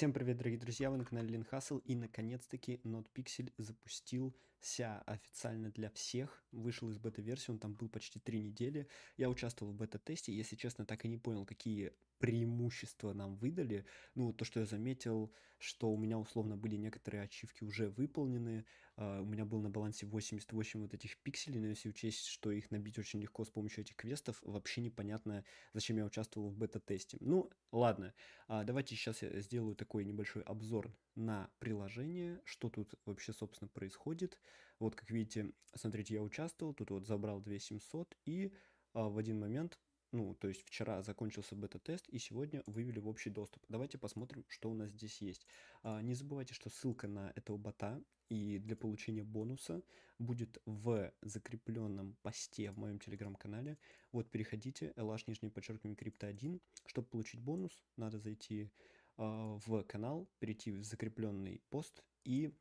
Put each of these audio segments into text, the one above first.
Всем привет, дорогие друзья, вы на канале Линхасл и наконец-таки NotPixel запустил вся официально для всех, вышел из бета-версии, он там был почти три недели. Я участвовал в бета-тесте, если честно, так и не понял, какие преимущества нам выдали. Ну, то, что я заметил, что у меня условно были некоторые ачивки уже выполнены. Uh, у меня был на балансе 88 вот этих пикселей, но если учесть, что их набить очень легко с помощью этих квестов, вообще непонятно, зачем я участвовал в бета-тесте. Ну, ладно, uh, давайте сейчас я сделаю такой небольшой обзор на приложение, что тут вообще, собственно, происходит. Вот, как видите, смотрите, я участвовал, тут вот забрал 2700 и а, в один момент, ну, то есть вчера закончился бета-тест и сегодня вывели в общий доступ. Давайте посмотрим, что у нас здесь есть. А, не забывайте, что ссылка на этого бота и для получения бонуса будет в закрепленном посте в моем телеграм-канале. Вот переходите, lh нижнее подчеркивание крипто 1. Чтобы получить бонус, надо зайти а, в канал, перейти в закрепленный пост и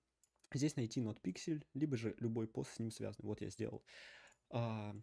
здесь найти NotPixel, либо же любой пост с ним связан. Вот я сделал. А,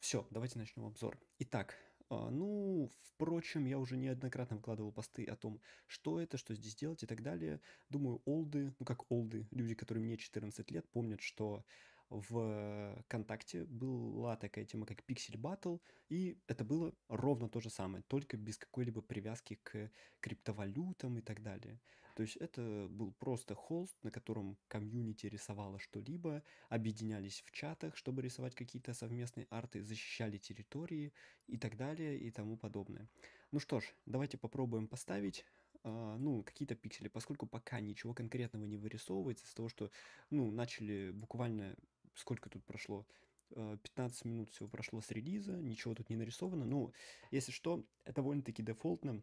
Все, давайте начнем обзор. Итак, а, ну, впрочем, я уже неоднократно выкладывал посты о том, что это, что здесь делать и так далее. Думаю, олды, ну как олды, люди, которым мне 14 лет, помнят, что в ВКонтакте была такая тема, как Пиксель Battle, и это было ровно то же самое, только без какой-либо привязки к криптовалютам и так далее. То есть это был просто холст, на котором комьюнити рисовало что-либо, объединялись в чатах, чтобы рисовать какие-то совместные арты, защищали территории и так далее и тому подобное. Ну что ж, давайте попробуем поставить а, ну, какие-то пиксели, поскольку пока ничего конкретного не вырисовывается из-за того, что, ну, начали буквально сколько тут прошло, 15 э, минут всего прошло с релиза, ничего тут не нарисовано. Ну, если что, это довольно-таки дефолтно.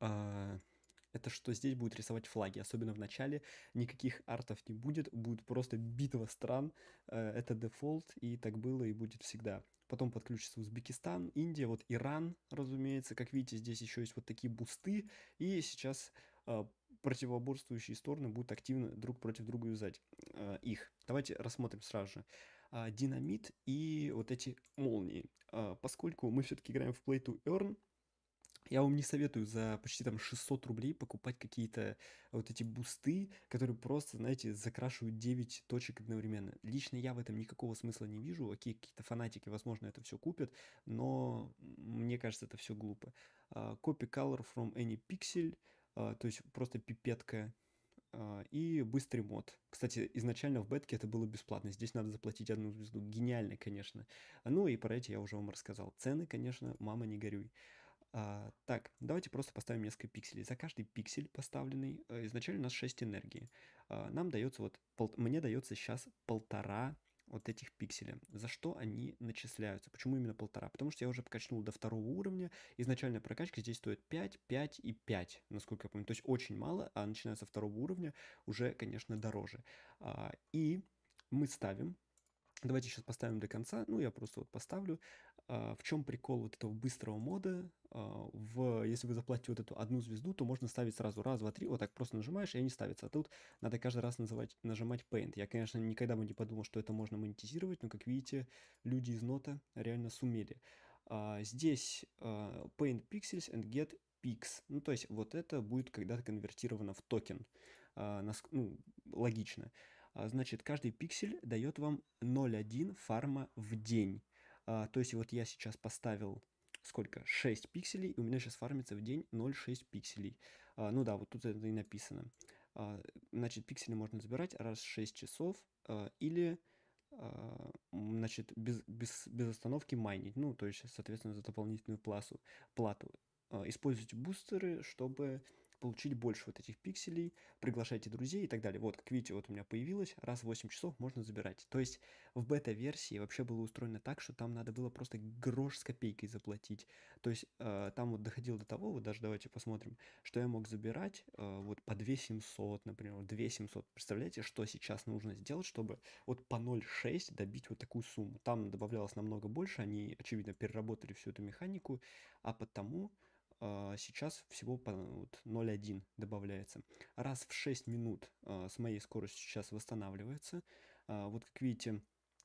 А, это что здесь будут рисовать флаги, особенно в начале. Никаких артов не будет, будет просто битва стран. Э, это дефолт, и так было и будет всегда. Потом подключится Узбекистан, Индия, вот Иран, разумеется. Как видите, здесь еще есть вот такие бусты. И сейчас э, противоборствующие стороны будут активно друг против друга юзать э, их. Давайте рассмотрим сразу же. Э, динамит и вот эти молнии. Э, поскольку мы все-таки играем в Play to Earn, я вам не советую за почти там 600 рублей покупать какие-то вот эти бусты, которые просто, знаете, закрашивают 9 точек одновременно. Лично я в этом никакого смысла не вижу. Окей, какие-то фанатики, возможно, это все купят, но мне кажется, это все глупо. Uh, copy color from any pixel, а, то есть просто пипетка а, и быстрый мод. Кстати, изначально в бетке это было бесплатно. Здесь надо заплатить одну звезду. Гениально, конечно. А, ну и про эти я уже вам рассказал. Цены, конечно, мама не горюй. А, так, давайте просто поставим несколько пикселей. За каждый пиксель поставленный, изначально у нас 6 энергии. А, нам дается вот, пол, мне дается сейчас полтора вот этих пикселя. За что они начисляются? Почему именно полтора? Потому что я уже прокачнул до второго уровня. Изначальная прокачка здесь стоит 5, 5 и 5, насколько я помню. То есть очень мало, а начиная со второго уровня уже, конечно, дороже. А, и мы ставим Давайте сейчас поставим до конца. Ну, я просто вот поставлю а, в чем прикол вот этого быстрого мода? А, в, если вы заплатите вот эту одну звезду, то можно ставить сразу раз, два, три, вот так просто нажимаешь, и они ставятся. А тут надо каждый раз называть, нажимать Paint. Я, конечно, никогда бы не подумал, что это можно монетизировать, но, как видите, люди из нота реально сумели. А, здесь Paint Pixels and Get Pix. Ну, то есть вот это будет когда-то конвертировано в токен. Ну, логично. Значит, каждый пиксель дает вам 0,1 фарма в день. А, то есть вот я сейчас поставил сколько? 6 пикселей, и у меня сейчас фармится в день 0,6 пикселей. А, ну да, вот тут это и написано. А, значит, пиксели можно забирать раз в 6 часов а, или а, значит, без, без, без остановки майнить, ну, то есть, соответственно, за дополнительную пласу, плату. А, используйте бустеры, чтобы получить больше вот этих пикселей, приглашайте друзей и так далее. Вот, как видите, вот у меня появилось, раз в 8 часов можно забирать. То есть в бета-версии вообще было устроено так, что там надо было просто грош с копейкой заплатить. То есть э, там вот доходило до того, вот даже давайте посмотрим, что я мог забирать э, вот по 2 700, например, 2 700. Представляете, что сейчас нужно сделать, чтобы вот по 0,6 добить вот такую сумму. Там добавлялось намного больше, они, очевидно, переработали всю эту механику, а потому а, сейчас всего вот 0,1 добавляется. Раз в 6 минут а, с моей скоростью сейчас восстанавливается. А, вот как видите,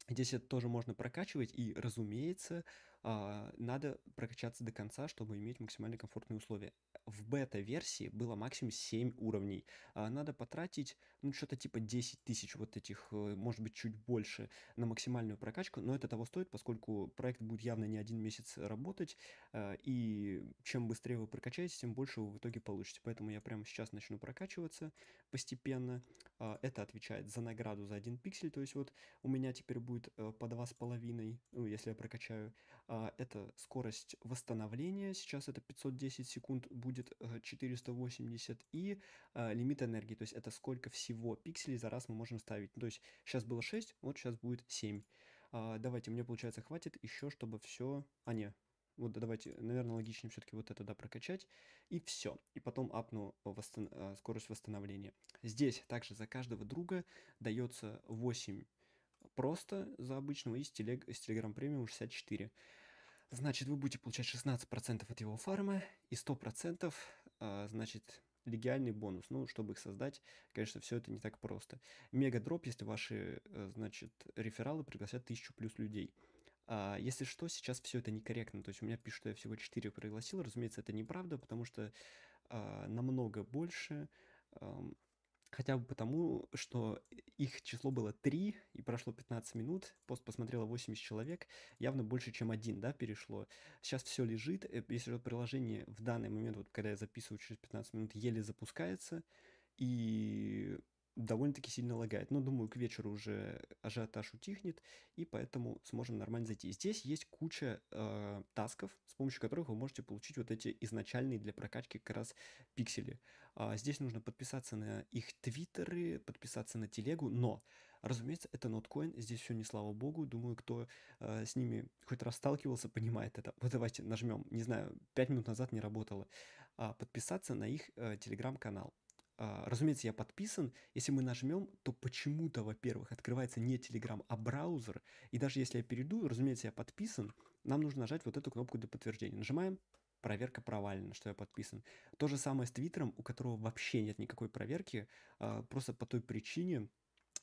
здесь это тоже можно прокачивать, и, разумеется, надо прокачаться до конца, чтобы иметь максимально комфортные условия. В бета-версии было максимум 7 уровней. Надо потратить ну, что-то типа 10 тысяч вот этих, э, может быть, чуть больше на максимальную прокачку, но это того стоит, поскольку проект будет явно не один месяц работать, э, и чем быстрее вы прокачаетесь, тем больше вы в итоге получите. Поэтому я прямо сейчас начну прокачиваться постепенно. Э, это отвечает за награду за один пиксель, то есть вот у меня теперь будет по два с половиной, ну, если я прокачаю. Это скорость восстановления, сейчас это 510 секунд будет 480 и лимит энергии, то есть это сколько всего всего пикселей за раз мы можем ставить. Ну, то есть сейчас было 6, вот сейчас будет 7. А, давайте, мне получается хватит еще, чтобы все... А, не, вот давайте, наверное, логичнее все-таки вот это, да, прокачать, и все. И потом апну э, восстан... Э, скорость восстановления. Здесь также за каждого друга дается 8 просто за обычного и с, телег... с Telegram Premium 64. Значит, вы будете получать 16% от его фарма и 100%, э, значит, легиальный бонус. Ну, чтобы их создать, конечно, все это не так просто. Мега-дроп, если ваши, э, значит, рефералы пригласят тысячу плюс людей. А, если что, сейчас все это некорректно. То есть у меня пишут, что я всего 4 пригласил. Разумеется, это неправда, потому что а, намного больше... Um, Хотя бы потому, что их число было 3, и прошло 15 минут, пост посмотрело 80 человек, явно больше, чем один, да, перешло. Сейчас все лежит, э, если приложение в данный момент, вот когда я записываю через 15 минут, еле запускается, и довольно-таки сильно лагает. Но думаю, к вечеру уже ажиотаж утихнет, и поэтому сможем нормально зайти. Здесь есть куча э, тасков, с помощью которых вы можете получить вот эти изначальные для прокачки как раз пиксели. А здесь нужно подписаться на их твиттеры, подписаться на телегу, но, разумеется, это ноткоин, здесь все не слава богу. Думаю, кто э, с ними хоть раз сталкивался, понимает это. Вот давайте нажмем, не знаю, 5 минут назад не работало. А, подписаться на их э, телеграм-канал а, разумеется, я подписан. Если мы нажмем, то почему-то, во-первых, открывается не Telegram, а браузер. И даже если я перейду, разумеется, я подписан, нам нужно нажать вот эту кнопку для подтверждения. Нажимаем, проверка провалена, что я подписан. То же самое с Твиттером, у которого вообще нет никакой проверки, а, просто по той причине,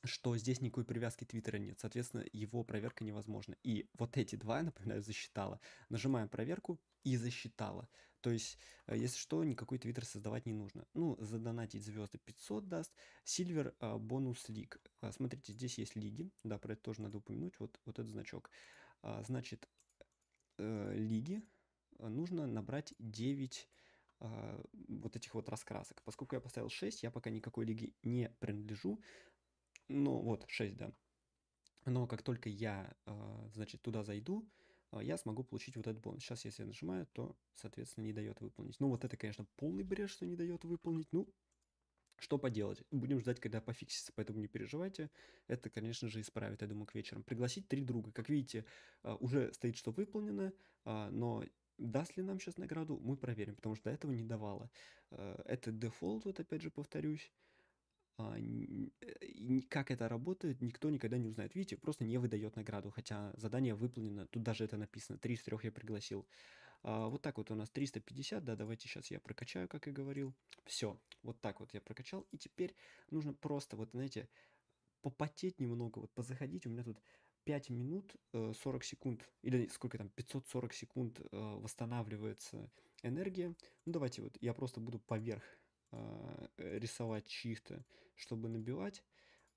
что здесь никакой привязки Твиттера нет, соответственно, его проверка невозможна. И вот эти два, я напоминаю, засчитала. Нажимаем проверку и засчитала. То есть, э, если что, никакой твиттер создавать не нужно. Ну, задонатить звезды 500 даст. Сильвер а, бонус лиг. А, смотрите, здесь есть лиги. Да, про это тоже надо упомянуть. Вот, вот этот значок. А, значит, э, лиги э, нужно набрать 9 вот этих вот раскрасок. Поскольку я поставил 6, я пока никакой лиги не принадлежу. Но ну, вот 6, да. Но как только я, значит, туда зайду, а, я смогу получить вот этот бонус. Сейчас, если я нажимаю, то, соответственно, не дает выполнить. Ну, вот это, конечно, полный бред, что не дает выполнить. Ну, что поделать? Будем ждать, когда пофиксится, поэтому не переживайте. Это, конечно же, исправит, я думаю, к вечерам. Пригласить три друга. Как видите, а, уже стоит, что выполнено, а, но даст ли нам сейчас награду, мы проверим, потому что до этого не давало. Это дефолт, вот опять же повторюсь. А, э, как это работает, никто никогда не узнает. Видите, просто не выдает награду, хотя задание выполнено, тут даже это написано, 3 из 3 я пригласил. А, вот так вот у нас 350, да, давайте сейчас я прокачаю, как и говорил. Все, вот так вот я прокачал, и теперь нужно просто, вот знаете, попотеть немного, вот позаходить, у меня тут 5 минут 40 э, секунд, или сколько там, 540 секунд э, восстанавливается энергия. Ну давайте вот я просто буду поверх а, э, рисовать чисто, чтобы набивать.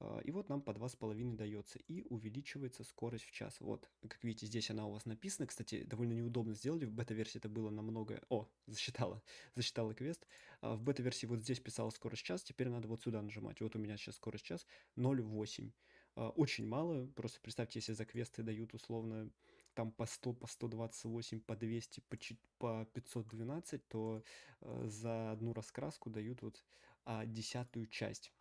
А, и вот нам по 2,5 дается, и увеличивается скорость в час. Вот, как видите, здесь она у вас написана. Кстати, довольно неудобно сделали, в бета-версии это было намного... О, засчитала, засчитала квест. А в бета-версии вот здесь писала скорость час, теперь надо вот сюда нажимать. Вот у меня сейчас скорость час 0,8. Очень мало, просто представьте, если за квесты дают условно там по 100, по 128, по 200, по, по 512, то э, за одну раскраску дают вот э, десятую часть.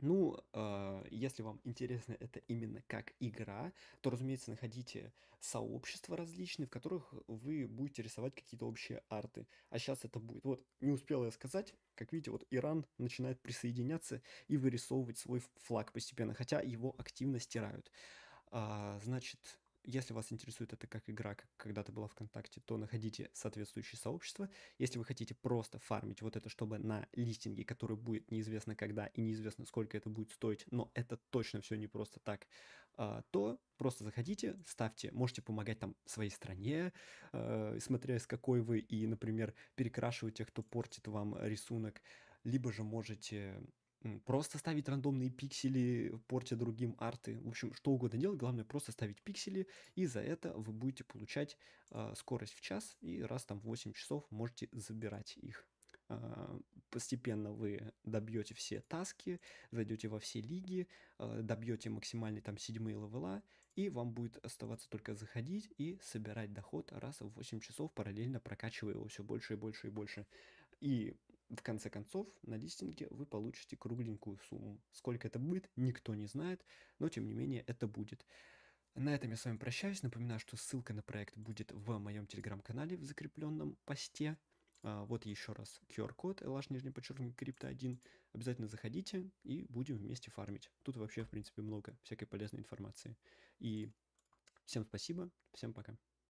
Ну, э, если вам интересно это именно как игра, то, разумеется, находите сообщества различные, в которых вы будете рисовать какие-то общие арты. А сейчас это будет... Вот, не успел я сказать, как видите, вот Иран начинает присоединяться и вырисовывать свой флаг постепенно, хотя его активно стирают. А, значит, если вас интересует это как игра, как когда-то была ВКонтакте, то находите соответствующее сообщество. Если вы хотите просто фармить вот это, чтобы на листинге, который будет неизвестно когда и неизвестно сколько это будет стоить, но это точно все не просто так, а, то просто заходите, ставьте, можете помогать там своей стране, э, смотря из какой вы, и, например, перекрашивать тех, кто портит вам рисунок, либо же можете просто ставить рандомные пиксели, портя другим арты, в общем, что угодно делать, главное просто ставить пиксели, и за это вы будете получать э, скорость в час, и раз там в 8 часов можете забирать их. А, постепенно вы добьете все таски, зайдете во все лиги, э, добьете максимальный там седьмые левела, и вам будет оставаться только заходить и собирать доход раз в 8 часов, параллельно прокачивая его все больше и больше и больше. И в конце концов, на листинге вы получите кругленькую сумму. Сколько это будет, никто не знает, но тем не менее это будет. На этом я с вами прощаюсь. Напоминаю, что ссылка на проект будет в моем телеграм-канале в закрепленном посте. А, вот еще раз QR-код, LH, нижний подчеркнутый, крипто 1. Обязательно заходите и будем вместе фармить. Тут вообще, в принципе, много всякой полезной информации. И всем спасибо, всем пока.